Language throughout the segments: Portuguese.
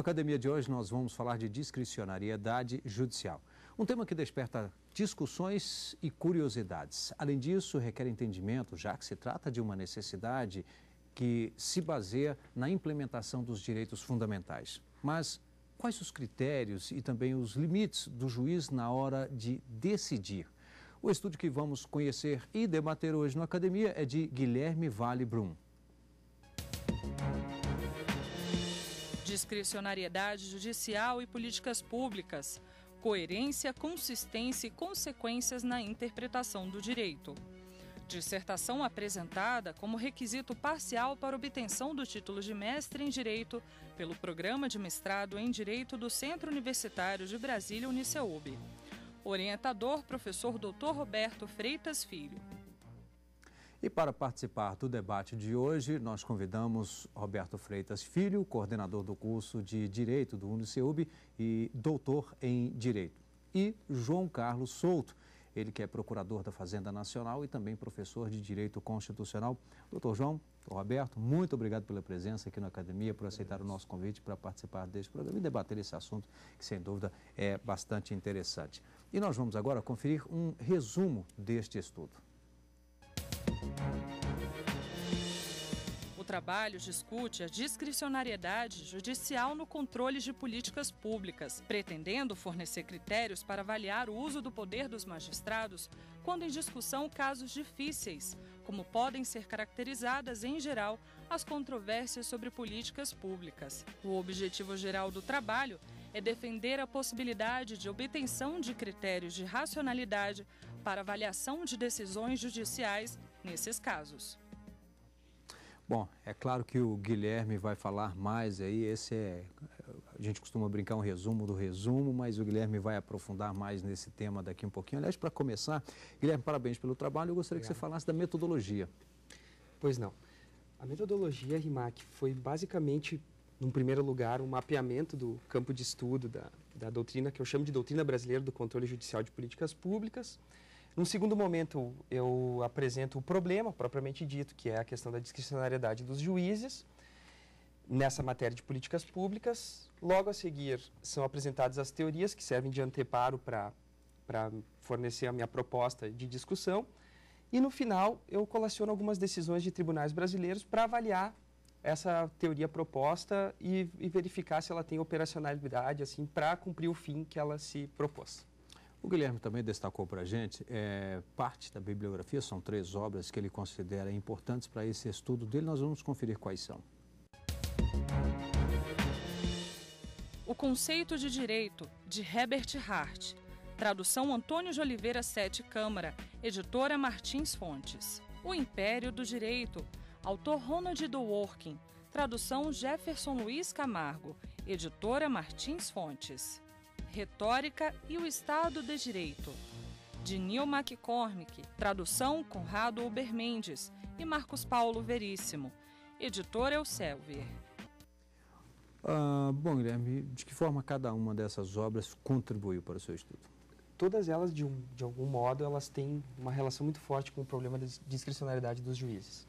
Academia de hoje nós vamos falar de discricionariedade judicial, um tema que desperta discussões e curiosidades. Além disso, requer entendimento, já que se trata de uma necessidade que se baseia na implementação dos direitos fundamentais. Mas quais os critérios e também os limites do juiz na hora de decidir? O estudo que vamos conhecer e debater hoje na academia é de Guilherme Vale Brum. discricionariedade judicial e políticas públicas, coerência, consistência e consequências na interpretação do direito. Dissertação apresentada como requisito parcial para obtenção do título de mestre em Direito pelo Programa de Mestrado em Direito do Centro Universitário de Brasília, Uniceub. Orientador, professor Dr. Roberto Freitas Filho. E para participar do debate de hoje, nós convidamos Roberto Freitas Filho, coordenador do curso de Direito do Uniceub e doutor em Direito, e João Carlos Souto, ele que é procurador da Fazenda Nacional e também professor de Direito Constitucional. Doutor João, Roberto, muito obrigado pela presença aqui na Academia, por aceitar o nosso convite para participar deste programa e debater esse assunto, que sem dúvida é bastante interessante. E nós vamos agora conferir um resumo deste estudo. Trabalho discute a discricionariedade judicial no controle de políticas públicas, pretendendo fornecer critérios para avaliar o uso do poder dos magistrados quando em discussão casos difíceis, como podem ser caracterizadas, em geral, as controvérsias sobre políticas públicas. O objetivo geral do trabalho é defender a possibilidade de obtenção de critérios de racionalidade para avaliação de decisões judiciais nesses casos. Bom, é claro que o Guilherme vai falar mais aí, esse é, a gente costuma brincar um resumo do resumo, mas o Guilherme vai aprofundar mais nesse tema daqui um pouquinho. Aliás, para começar, Guilherme, parabéns pelo trabalho, eu gostaria Obrigado. que você falasse da metodologia. Pois não. A metodologia RIMAC foi basicamente, num primeiro lugar, um mapeamento do campo de estudo da, da doutrina, que eu chamo de doutrina brasileira do controle judicial de políticas públicas, num segundo momento, eu apresento o problema, propriamente dito, que é a questão da discricionariedade dos juízes nessa matéria de políticas públicas. Logo a seguir, são apresentadas as teorias que servem de anteparo para fornecer a minha proposta de discussão. E no final, eu colaciono algumas decisões de tribunais brasileiros para avaliar essa teoria proposta e, e, verificar se ela tem operacionalidade assim para cumprir o fim que ela se propôs. O Guilherme também destacou para a gente é, parte da bibliografia, são três obras que ele considera importantes para esse estudo dele. Nós vamos conferir quais são. O Conceito de Direito, de Herbert Hart. Tradução Antônio de Oliveira Sete Câmara, editora Martins Fontes. O Império do Direito, autor Ronald Dworkin. Tradução Jefferson Luiz Camargo, editora Martins Fontes. Retórica e o Estado de Direito. De Neil McCormick, tradução Conrado Mendes e Marcos Paulo Veríssimo. Editor o Ah, bom, Guilherme, de que forma cada uma dessas obras contribuiu para o seu estudo? Todas elas, de, um, de algum modo, elas têm uma relação muito forte com o problema da discricionalidade dos juízes.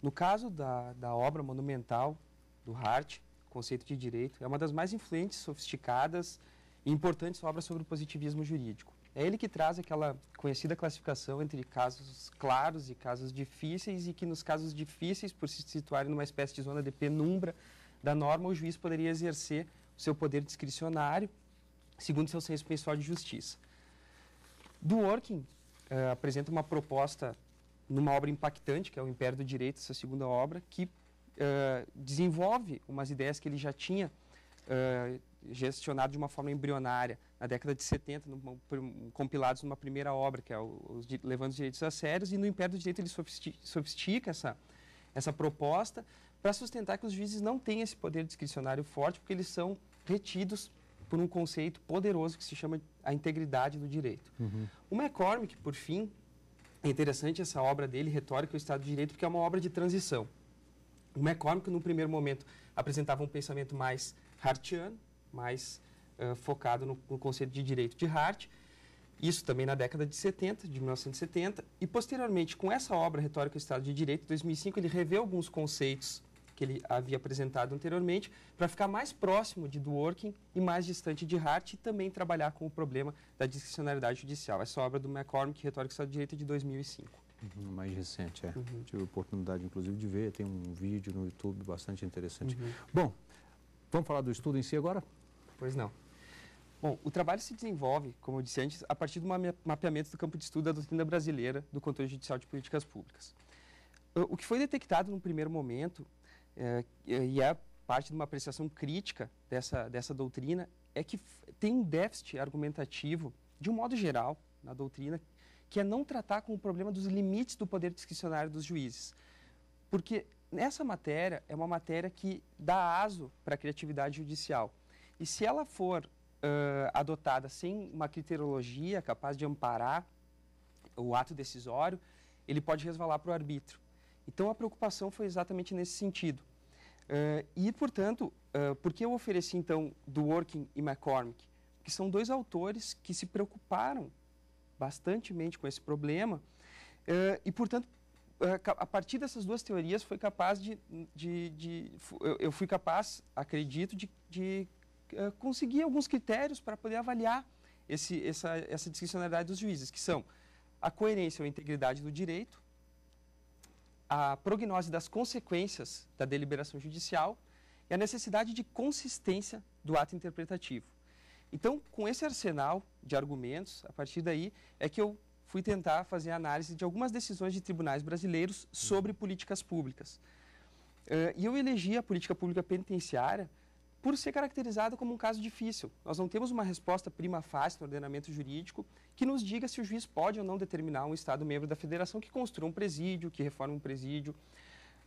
No caso da, da obra monumental do Hart, Conceito de Direito, é uma das mais influentes, sofisticadas importantes obras sobre o positivismo jurídico. É ele que traz aquela conhecida classificação entre casos claros e casos difíceis e que nos casos difíceis, por se situarem numa espécie de zona de penumbra da norma, o juiz poderia exercer o seu poder discricionário segundo seu senso pessoal de justiça. Dworkin uh, eh, apresenta uma proposta numa obra impactante, que é o Império do Direito, essa segunda obra, que uh, desenvolve umas ideias que ele já tinha uh, gestionado de uma forma embrionária na década de 70, compilados numa primeira obra, que é os, Levando os Direitos a Sérios, e no Império do Direito ele sofistica essa, essa proposta para sustentar que os juízes não têm esse poder discricionário forte, porque eles são retidos por um conceito poderoso que se chama a integridade do direito. Uhum. O McCormick, por fim, é interessante essa obra dele, Retórica e o Estado de Direito, porque é uma obra de transição. O McCormick, no primeiro momento, apresentava um pensamento mais Hartiano, mais uh, focado no, no, conceito de direito de Hart. Isso também na década de 70, de 1970. E, posteriormente, com essa obra, Retórica do Estado de Direito, em 2005, ele revê alguns conceitos que ele havia apresentado anteriormente para ficar mais próximo de Dworkin e mais distante de Hart e também trabalhar com o problema da discricionalidade judicial. Essa obra do McCormick, Retórica do Estado de Direito, é de 2005. Uhum, mais recente, é. Uhum. Tive a oportunidade, inclusive, de ver. Tem um vídeo no YouTube bastante interessante. Uhum. Bom, vamos falar do estudo em si agora? Pois não. Bom, o trabalho se desenvolve, como eu disse antes, a partir do mapeamento do campo de estudo da doutrina brasileira do controle judicial de políticas públicas. O que foi detectado no primeiro momento, eh, e é parte de uma apreciação crítica dessa, dessa doutrina, é que tem um déficit argumentativo, de um modo geral, na doutrina, que é não tratar com o problema dos limites do poder discricionário dos juízes. Porque nessa matéria, é uma matéria que dá aso para a criatividade judicial e se ela for uh, adotada sem uma criteriologia capaz de amparar o ato decisório, ele pode resvalar para o arbítrio. Então a preocupação foi exatamente nesse sentido. Uh, e, portanto, uh, por que eu ofereci então Dworkin e McCormick? Porque são dois autores que se preocuparam bastantemente com esse problema uh, e, portanto, a partir dessas duas teorias foi capaz de, de, de eu fui capaz acredito de, de eh, conseguir alguns critérios para poder avaliar esse, essa, essa discricionalidade dos juízes, que são a coerência ou integridade do direito, a prognose das consequências da deliberação judicial e a necessidade de consistência do ato interpretativo. Então, com esse arsenal de argumentos, a partir daí é que eu fui tentar fazer a análise de algumas decisões de tribunais brasileiros sobre políticas públicas. Uh, e eu elegi a política pública penitenciária por ser caracterizado como um caso difícil. Nós não temos uma resposta prima facie no ordenamento jurídico que nos diga se o juiz pode ou não determinar um Estado membro da federação que construa um presídio, que reforma um presídio.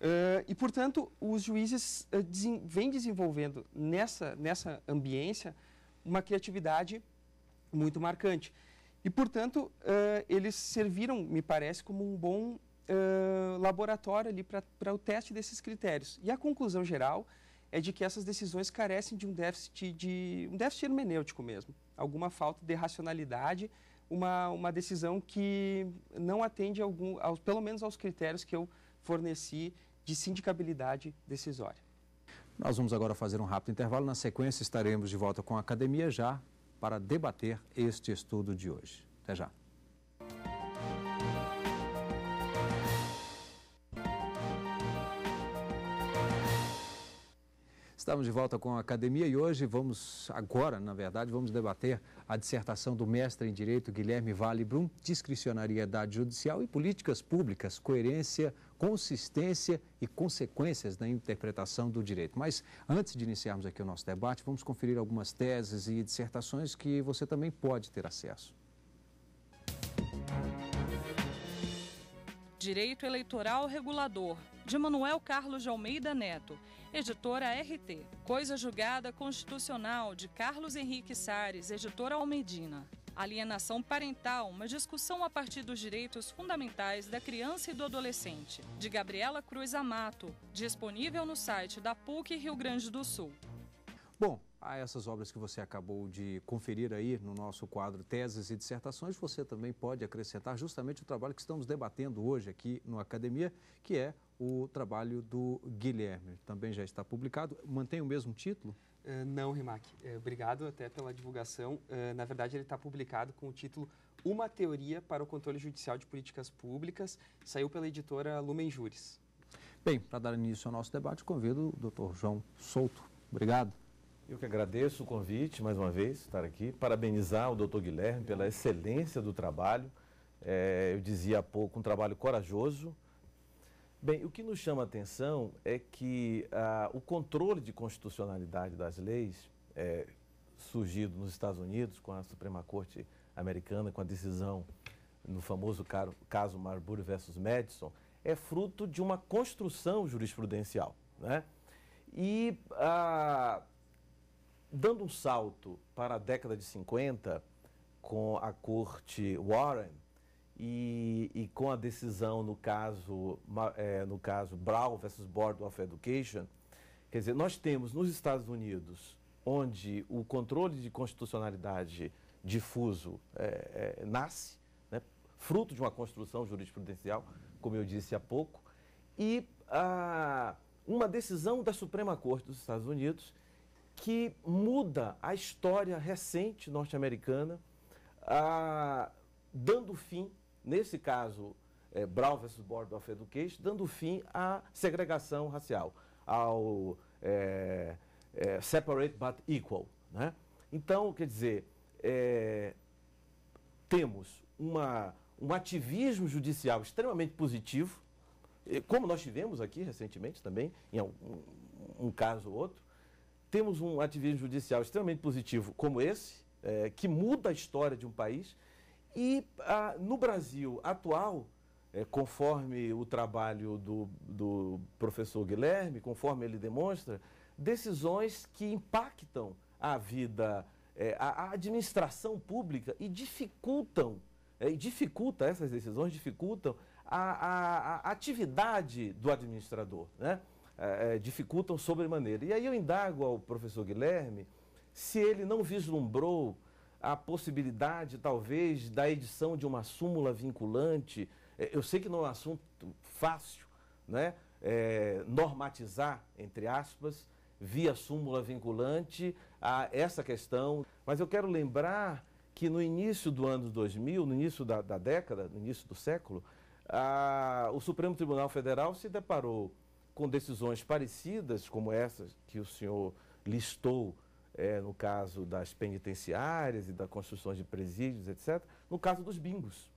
Uh, e, portanto, os juízes uh, vêm desenvolvendo nessa, nessa ambiência uma criatividade muito marcante. E, portanto, uh, eles serviram, me parece, como um bom laboratório ali para o teste desses critérios. E a conclusão geral é de que essas decisões carecem de um déficit de um déficit hermenêutico mesmo, alguma falta de racionalidade, uma, uma decisão que não atende algum, aos, pelo menos aos critérios que eu forneci de sindicabilidade decisória. Nós vamos agora fazer um rápido intervalo. Na sequência estaremos de volta com a academia já para debater este estudo de hoje. Até já. Estamos de volta com a academia e hoje vamos, agora, na verdade, vamos debater a dissertação do mestre em Direito Guilherme Vale Brum, Discricionariedade Judicial e Políticas Públicas, Coerência, Consistência e Consequências na Interpretação do Direito. Mas antes de iniciarmos aqui o nosso debate, vamos conferir algumas teses e dissertações que você também pode ter acesso. Direito Eleitoral Regulador, de Manuel Carlos de Almeida Neto Editora RT. Coisa julgada constitucional de Carlos Henrique Sares, editora Almedina. Alienação parental, uma discussão a partir dos direitos fundamentais da criança e do adolescente, de Gabriela Cruz Amato, disponível no site da PUC Rio Grande do Sul. Bom, a essas obras que você acabou de conferir aí no nosso quadro Teses e Dissertações, você também pode acrescentar justamente o trabalho que estamos debatendo hoje aqui no Academia, que é o trabalho do Guilherme. Também já está publicado. Mantém o mesmo título? Uh, não, Rimac. Uh, obrigado até pela divulgação. Uh, na verdade, ele está publicado com o título Uma Teoria para o Controle Judicial de Políticas Públicas. Saiu pela editora Lumen Júris. Bem, para dar início ao nosso debate, convido o doutor João Souto. Obrigado. Eu que agradeço o convite, mais uma vez, estar aqui. Parabenizar o doutor Guilherme pela excelência do trabalho. É, eu dizia há pouco, um trabalho corajoso, Bem, o que nos chama a atenção é que ah, o controle de constitucionalidade das leis, é, surgido nos Estados Unidos com a Suprema Corte americana, com a decisão no famoso caso Marbury versus Madison, é fruto de uma construção jurisprudencial. Né? E ah, dando um salto para a década de 50, com a Corte Warren, e, e, com a decisão no caso, é, no caso Brown versus Board of Education, quer dizer, nós temos nos Estados Unidos, onde o controle de constitucionalidade difuso é, é, nasce, né, fruto de uma construção jurisprudencial, como eu disse há pouco, e a, uma decisão da Suprema Corte dos Estados Unidos que muda a história recente norte-americana, dando fim nesse caso, é, Brown versus Board of Education, dando fim à segregação racial, ao é, é, separate but equal. Né? Então, quer dizer, é, temos uma, um ativismo judicial extremamente positivo, como nós tivemos aqui recentemente também, em um, um caso ou outro, temos um ativismo judicial extremamente positivo como esse, é, que muda a história de um país e ah, no Brasil atual, é, conforme o trabalho do, do professor Guilherme, conforme ele demonstra, decisões que impactam a vida, é, a, administração pública e dificultam, é, e dificulta essas decisões, dificultam a, a, a atividade do administrador, né? É, dificultam sobremaneira. E aí eu indago ao professor Guilherme se ele não vislumbrou a possibilidade, talvez, da edição de uma súmula vinculante. É, eu sei que não é um assunto fácil, né? É, normatizar, entre aspas, via súmula vinculante a essa questão. Mas eu quero lembrar que no início do ano 2000, no início da, da década, no início do século, a, o Supremo Tribunal Federal se deparou com decisões parecidas como essas que o senhor listou é, no caso das penitenciárias e da construção de presídios, etc. No caso dos bingos.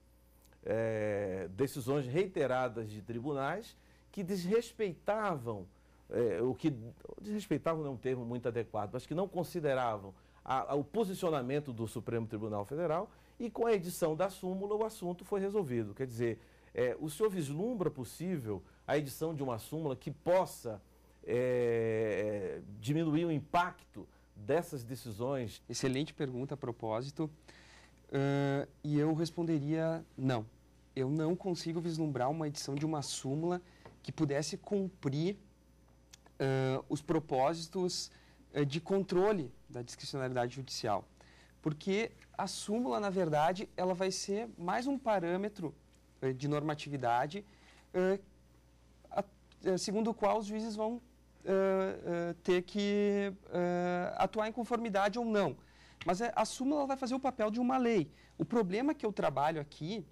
É, decisões reiteradas de tribunais que desrespeitavam, é, o que desrespeitavam não é um termo muito adequado, mas que não consideravam a, a, o posicionamento do Supremo Tribunal Federal e com a edição da súmula o assunto foi resolvido. Quer dizer, é, o senhor vislumbra possível a edição de uma súmula que possa é, diminuir o impacto dessas decisões? Excelente pergunta a propósito. Uh, e eu responderia não. Eu não consigo vislumbrar uma edição de uma súmula que pudesse cumprir uh, os propósitos uh, de controle da discricionalidade judicial. Porque a súmula, na verdade, ela vai ser mais um parâmetro de normatividade segundo o qual os juízes vão uh, ter que eh, atuar em conformidade ou não. Mas a súmula vai fazer o papel de uma lei. O problema que eu trabalho aqui,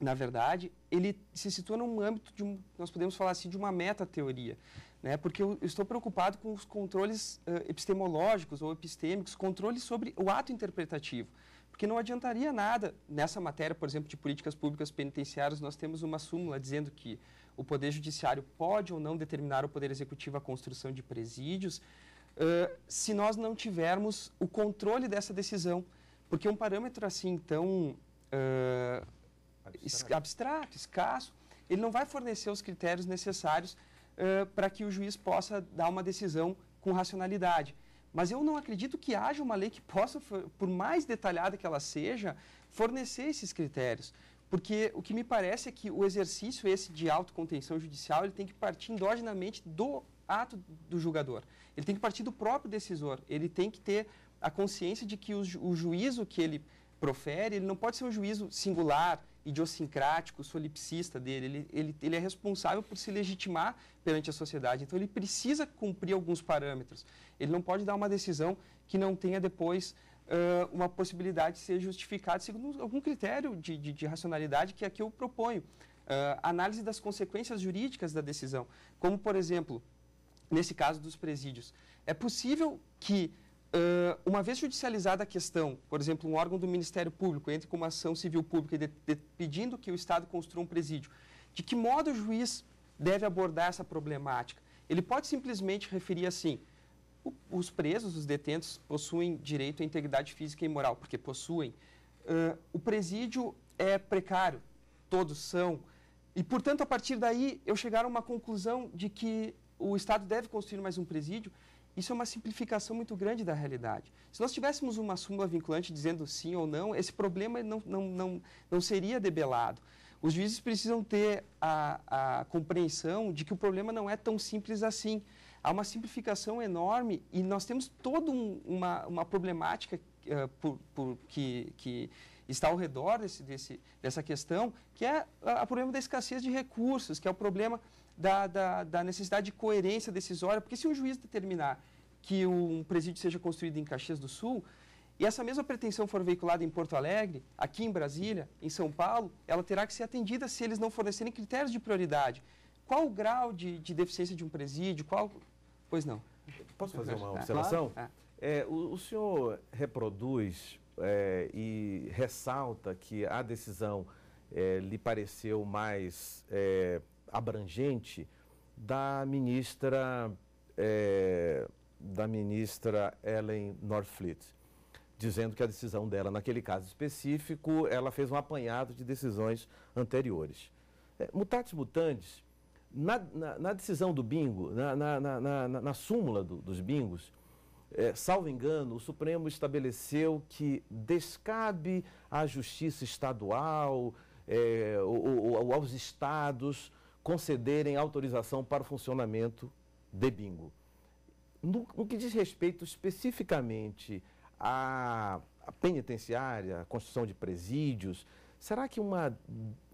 na verdade, ele se situa num âmbito de, um, nós podemos falar assim, de uma meta-teoria. Né? Porque eu estou preocupado com os controles epistemológicos ou epistêmicos, controles sobre o ato interpretativo. Porque não adiantaria nada. Nessa matéria, por exemplo, de políticas públicas penitenciárias, nós temos uma súmula dizendo que o Poder Judiciário pode ou não determinar o Poder Executivo a construção de presídios, uh, se nós não tivermos o controle dessa decisão. Porque um parâmetro assim tão uh, abstrato. abstrato. escasso, ele não vai fornecer os critérios necessários uh, para que o juiz possa dar uma decisão com racionalidade. Mas eu não acredito que haja uma lei que possa, por mais detalhada que ela seja, fornecer esses critérios. Porque o que me parece é que o exercício esse de autocontenção judicial, ele tem que partir endogenamente do ato do julgador. Ele tem que partir do próprio decisor. Ele tem que ter a consciência de que o, ju o juízo que ele profere, ele não pode ser um juízo singular, idiosincrático, solipsista dele. Ele, ele, ele é responsável por se legitimar perante a sociedade. Então, ele precisa cumprir alguns parâmetros. Ele não pode dar uma decisão que não tenha depois uh, uma possibilidade de ser justificada segundo algum critério de, de, de racionalidade que é aqui eu proponho. Uh, análise das consequências jurídicas da decisão. Como, por exemplo, nesse caso dos presídios. É possível que Uh, uma vez judicializada a questão, por exemplo, um órgão do Ministério Público entra com uma ação civil pública de, de, pedindo que o Estado construa um presídio, de que modo o juiz deve abordar essa problemática? Ele pode simplesmente referir assim: o, os presos, os detentos, possuem direito à integridade física e moral, porque possuem. Uh, o presídio é precário, todos são. E, portanto, a partir daí, eu chegar a uma conclusão de que o Estado deve construir mais um presídio isso é uma simplificação muito grande da realidade. Se nós tivéssemos uma súmula vinculante dizendo sim ou não, esse problema não, não, não, não seria debelado. Os juízes precisam ter a, a compreensão de que o problema não é tão simples assim. Há uma simplificação enorme e nós temos toda um, uma, uma problemática uh, por, por, que, que está ao redor desse, desse, dessa questão, que é o problema da escassez de recursos, que é o problema da, da, da necessidade de coerência decisória, porque se um juiz determinar que um presídio seja construído em Caxias do Sul, e essa mesma pretensão for veiculada em Porto Alegre, aqui em Brasília, em São Paulo, ela terá que ser atendida se eles não fornecerem critérios de prioridade. Qual o grau de, de deficiência de um presídio? Qual? Pois não. Posso fazer uma ah, observação? Ah. É, o, o, senhor reproduz é, e ressalta que a decisão é, lhe pareceu mais é, abrangente da ministra, é, da ministra Ellen Norfleet, dizendo que a decisão dela, naquele caso específico, ela fez um apanhado de decisões anteriores. É, mutatis mutandis, na, na, na, decisão do bingo, na, na, na súmula do, dos bingos, é, salvo engano, o Supremo estabeleceu que descabe à justiça estadual, é, ou, ou, aos estados, concederem autorização para o funcionamento de bingo. No, no que diz respeito especificamente à, à penitenciária, à construção de presídios, será que uma,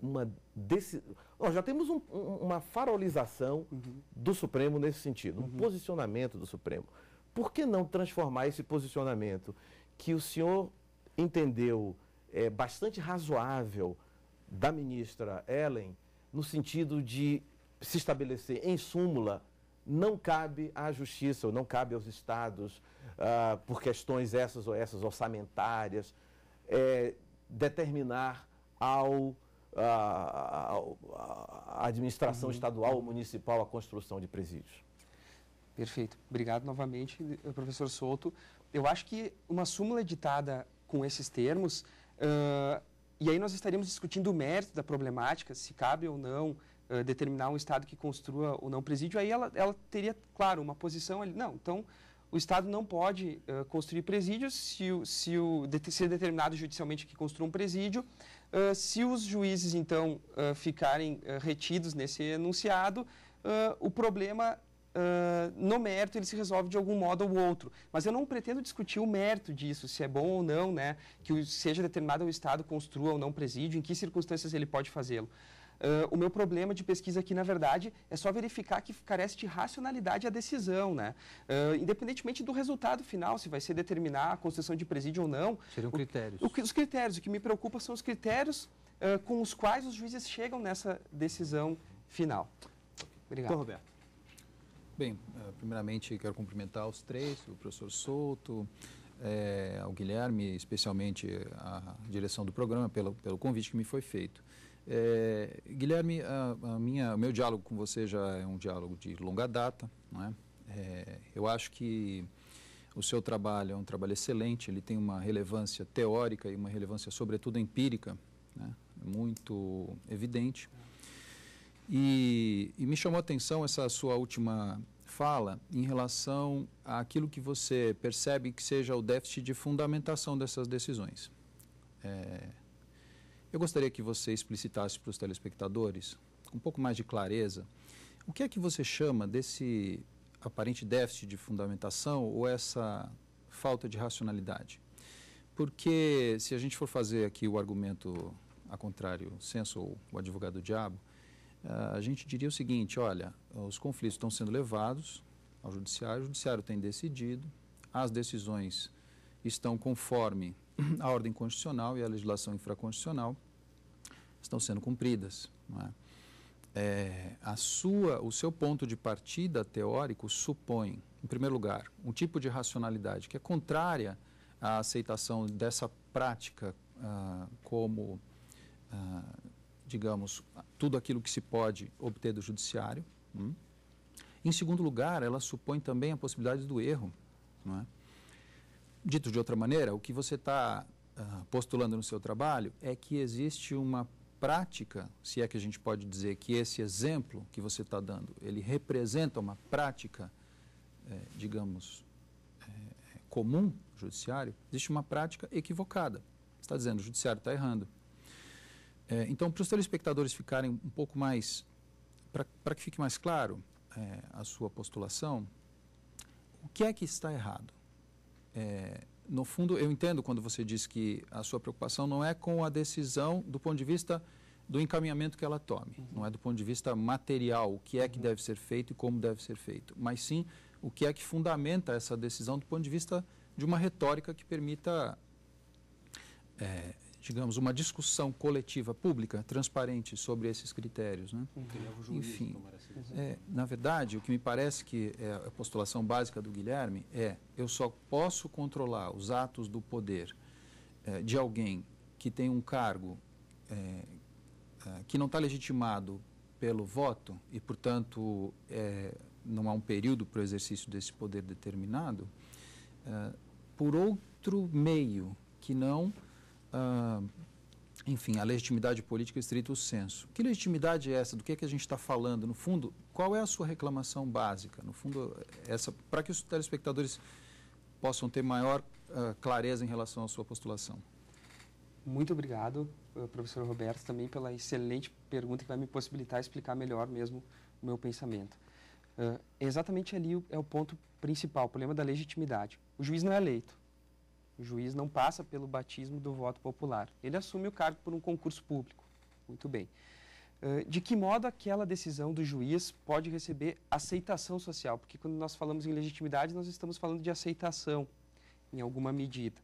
uma desse, nós já temos um, uma farolização uhum. do Supremo nesse sentido, um uhum. posicionamento do Supremo. Por que não transformar esse posicionamento que o senhor entendeu é, bastante razoável da ministra Ellen no sentido de se estabelecer em súmula, não cabe à justiça ou não cabe aos estados, uh, por questões essas ou essas orçamentárias, é, determinar ao à ah, administração uhum. estadual ou municipal a construção de presídios. Perfeito. Obrigado novamente, eh, professor Souto. Eu acho que uma súmula editada com esses termos uh, e aí nós estaríamos discutindo o mérito da problemática, se cabe ou não uh, determinar um Estado que construa ou não presídio. Aí ela, ela teria, claro, uma posição ali. Não, então o Estado não pode uh, construir presídios se, o, se, o, ser determinado judicialmente que construa um presídio. Uh, se os juízes, então, ficarem retidos nesse enunciado, o problema uh, no mérito ele se resolve de algum modo ou outro. Mas eu não pretendo discutir o mérito disso, se é bom ou não, né? Que seja determinado o Estado construa ou não presídio, em que circunstâncias ele pode fazê-lo. Uh, o meu problema de pesquisa aqui, na verdade, é só verificar que carece de racionalidade a decisão, né? Uh, independentemente do resultado final, se vai ser determinar a concessão de presídio ou não. Seriam critérios. o, os critérios. O que me preocupa são os critérios uh, com os quais os juízes chegam nessa decisão final. Obrigado. Então, Roberto. Bem, eh, primeiramente quero cumprimentar os três, o professor Souto, é, eh, ao Guilherme, especialmente a direção do programa, pelo, pelo convite que me foi feito. É, Guilherme, a, a minha, o meu diálogo com você já é um diálogo de longa data. Né? É, eu acho que o seu trabalho é um trabalho excelente, ele tem uma relevância teórica e uma relevância, sobretudo, empírica, né? muito evidente. E, e, me chamou a atenção essa sua última fala em relação àquilo que você percebe que seja o déficit de fundamentação dessas decisões. É, eu gostaria que você explicitasse para os telespectadores, com um pouco mais de clareza, o que é que você chama desse aparente déficit de fundamentação ou essa falta de racionalidade? Porque se a gente for fazer aqui o argumento a contrário senso ou o advogado do diabo, ah, a gente diria o seguinte, olha, os conflitos estão sendo levados ao judiciário, o judiciário tem decidido, as decisões estão conforme a ordem constitucional e a legislação infraconstitucional, estão sendo cumpridas. É? É, a sua, o seu ponto de partida teórico supõe, em primeiro lugar, um tipo de racionalidade que é contrária à aceitação dessa prática ah, como ah, digamos, tudo aquilo que se pode obter do judiciário. Hum? Em segundo lugar, ela supõe também a possibilidade do erro. Não é? Dito de outra maneira, o que você está uh, ah, postulando no seu trabalho é que existe uma prática, se é que a gente pode dizer que esse exemplo que você está dando, ele representa uma prática, eh, digamos, eh, eh, comum judiciário, existe uma prática equivocada. Você está dizendo, o judiciário está errando. É, então, para os telespectadores ficarem um pouco mais. para que fique mais claro é, a sua postulação, o que é que está errado? É, no fundo, eu entendo quando você diz que a sua preocupação não é com a decisão do ponto de vista do encaminhamento que ela tome, uhum. não é do ponto de vista material, o que é que uhum. deve ser feito e como deve ser feito, mas sim o que é que fundamenta essa decisão do ponto de vista de uma retórica que permita é, digamos, uma discussão coletiva, pública, transparente sobre esses critérios. Né? Uhum. É Enfim, é, na verdade, o que me parece que é a postulação básica do Guilherme é eu só posso controlar os atos do poder é, de alguém que tem um cargo é, é que não está legitimado pelo voto e, portanto, é, não há um período para o exercício desse poder determinado, por outro meio que não ah, enfim, a legitimidade política estrito senso. Que legitimidade é essa? Do que é que a gente está falando? No fundo, qual é a sua reclamação básica? No fundo, essa para que os telespectadores possam ter maior uh, clareza em relação à sua postulação. Muito obrigado, eh, professor Roberto, também pela excelente pergunta que vai me possibilitar explicar melhor mesmo o meu pensamento. Uh, exatamente ali é o ponto principal, o problema da legitimidade. O juiz não é eleito, o juiz não passa pelo batismo do voto popular. Ele assume o cargo por um concurso público. Muito bem. Eh, de que modo aquela decisão do juiz pode receber aceitação social? Porque quando nós falamos em legitimidade, nós estamos falando de aceitação em alguma medida.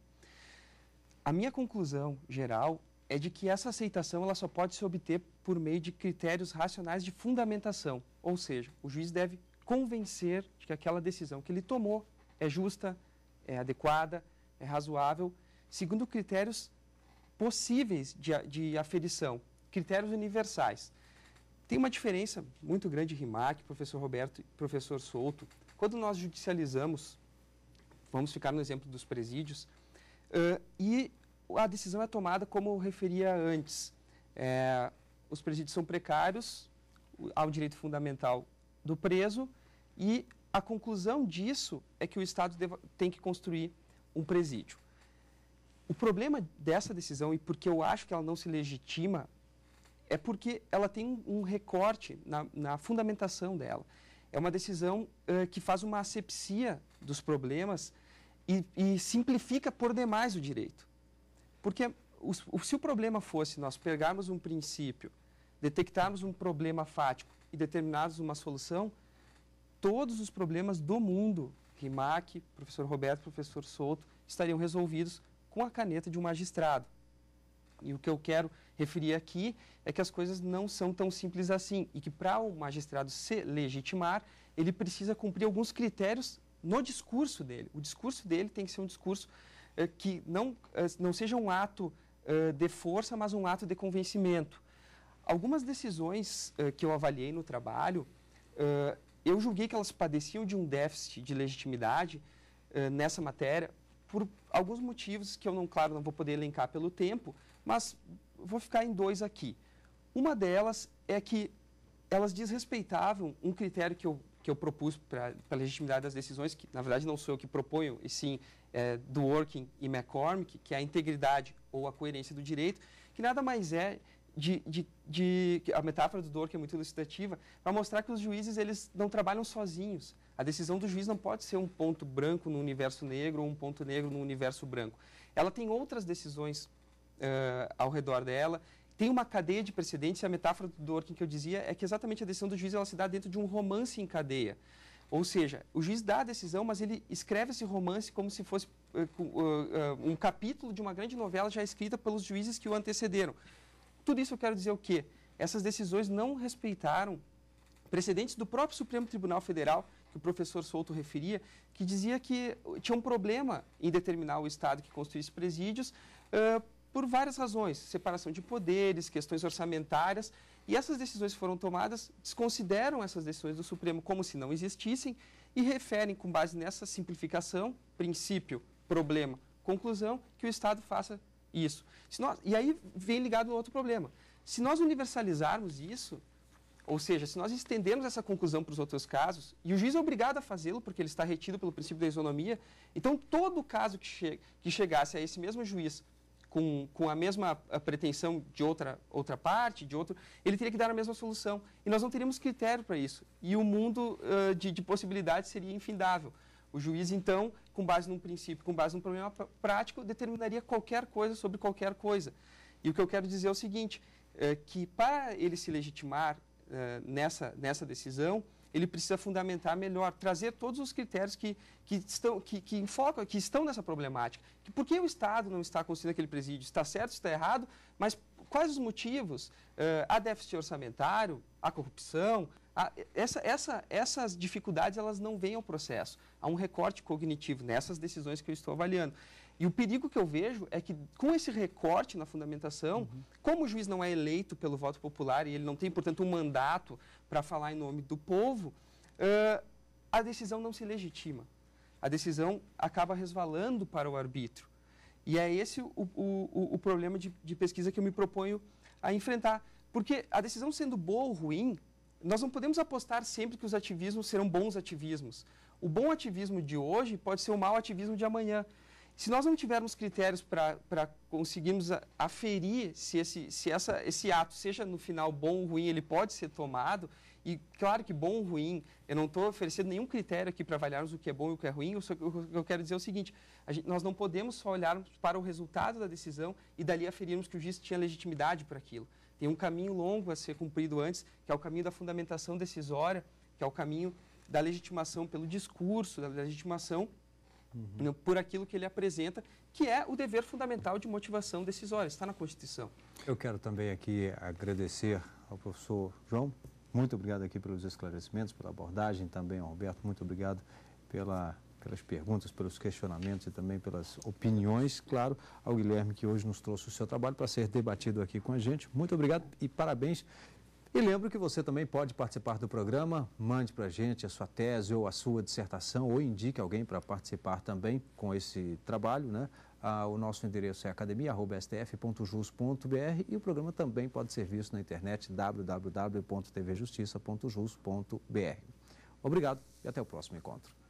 A minha conclusão geral é de que essa aceitação ela só pode se obter por meio de critérios racionais de fundamentação, ou seja, o juiz deve convencer de que aquela decisão que ele tomou é justa, é adequada, é razoável, segundo critérios possíveis de, de aferição, critérios universais. Tem uma diferença muito grande, RIMAC, professor Roberto e professor Souto. Quando nós judicializamos, vamos ficar no exemplo dos presídios, uh, e a decisão é tomada como eu referia antes. É, os presídios são precários, há o direito fundamental do preso, e a conclusão disso é que o Estado deva, tem que construir um presídio. O problema dessa decisão, e porque eu acho que ela não se legitima, é porque ela tem um recorte na, na fundamentação dela. É uma decisão uh, que faz uma asepsia dos problemas e, e, simplifica por demais o direito. Porque o, se o problema fosse nós pegarmos um princípio, detectarmos um problema fático e determinarmos uma solução, todos os problemas do mundo RIMAC, professor Roberto, professor Souto, estariam resolvidos com a caneta de um magistrado. E o que eu quero referir aqui é que as coisas não são tão simples assim e que para o magistrado se legitimar, ele precisa cumprir alguns critérios no discurso dele. O discurso dele tem que ser um discurso eh, que não, eh, não seja um ato eh, de força, mas um ato de convencimento. Algumas decisões que eu avaliei no trabalho eu julguei que elas padeciam de um déficit de legitimidade uh, nessa matéria por alguns motivos que eu não, claro, não vou poder elencar pelo tempo, mas vou ficar em dois aqui. Uma delas é que elas desrespeitavam um critério que eu, que eu propus para a legitimidade das decisões, que na verdade não sou eu que proponho, e sim é, do Working e McCormick, que é a integridade ou a coerência do direito, que nada mais é de, de, de, a metáfora do dor que é muito ilustrativa para mostrar que os juízes eles não trabalham sozinhos a decisão do juiz não pode ser um ponto branco no universo negro ou um ponto negro no universo branco ela tem outras decisões uh, ao redor dela tem uma cadeia de precedentes e a metáfora do Dworkin que eu dizia é que exatamente a decisão do juiz ela se dá dentro de um romance em cadeia ou seja, o juiz dá a decisão, mas ele escreve esse romance como se fosse uh, uh, um capítulo de uma grande novela já escrita pelos juízes que o antecederam tudo isso eu quero dizer o quê? Essas decisões não respeitaram precedentes do próprio Supremo Tribunal Federal, que o professor Souto referia, que dizia que tinha um problema em determinar o Estado que construísse presídios uh, por várias razões, separação de poderes, questões orçamentárias, e essas decisões foram tomadas, desconsideram essas decisões do Supremo como se não existissem e referem, com base nessa simplificação, princípio, problema, conclusão, que o Estado faça isso. Nós, e aí vem ligado um outro problema. Se nós universalizarmos isso, ou seja, se nós estendermos essa conclusão para os outros casos, e o juiz é obrigado a fazê-lo porque ele está retido pelo princípio da isonomia, então todo caso que, che que chegasse a esse mesmo juiz com, com a mesma a ah, pretensão de outra, outra parte, de outro, ele teria que dar a mesma solução. E nós não teríamos critério para isso. E o mundo uh, de, de possibilidades seria infindável. O juiz, então, com base num princípio, com base num problema prático, determinaria qualquer coisa sobre qualquer coisa. E o que eu quero dizer é o seguinte, é que para ele se legitimar é, nessa, nessa decisão, ele precisa fundamentar melhor, trazer todos os critérios que, que estão, que, que enfocam, que estão nessa problemática. Que por que o Estado não está construindo aquele presídio? Está certo, está errado, mas quais os motivos? Uh, há déficit orçamentário, há corrupção, a, essa, essa, essas dificuldades elas não vêm ao processo. Há um recorte cognitivo nessas decisões que eu estou avaliando. E o perigo que eu vejo é que, com esse recorte na fundamentação, uhum. como o juiz não é eleito pelo voto popular e ele não tem, portanto, um mandato para falar em nome do povo, uh, a decisão não se legitima. A decisão acaba resvalando para o arbítrio. E é esse o, o, o problema de, de pesquisa que eu me proponho a enfrentar. Porque a decisão sendo boa ou ruim, nós não podemos apostar sempre que os ativismos serão bons ativismos. O bom ativismo de hoje pode ser o mau ativismo de amanhã. Se nós não tivermos critérios para conseguirmos aferir se, esse, se essa, esse ato, seja no final bom ou ruim, ele pode ser tomado, e claro que bom ou ruim, eu não estou oferecendo nenhum critério aqui para avaliarmos o que é bom e o que é ruim, eu só, o que eu quero dizer é o seguinte, gente, nós não podemos só olharmos para o resultado da decisão e dali aferirmos que o juiz tinha legitimidade para aquilo. Tem um caminho longo a ser cumprido antes, que é o caminho da fundamentação decisória, que é o caminho da legitimação pelo discurso, da legitimação uhum. por aquilo que ele apresenta, que é o dever fundamental de motivação decisória, está na Constituição. Eu quero também aqui agradecer ao professor João, muito obrigado aqui pelos esclarecimentos, pela abordagem, também ao Roberto, muito obrigado pela pelas perguntas, pelos questionamentos e também pelas opiniões, claro, ao Guilherme que hoje nos trouxe o seu trabalho para ser debatido aqui com a gente. Muito obrigado e parabéns. E lembro que você também pode participar do programa, mande para a gente a sua tese ou a sua dissertação ou indique alguém para participar também com esse trabalho, né? Ah, o nosso endereço é academia.stf.jus.br e o programa também pode ser visto na internet www.tvjustiça.jus.br. Obrigado e até o próximo encontro.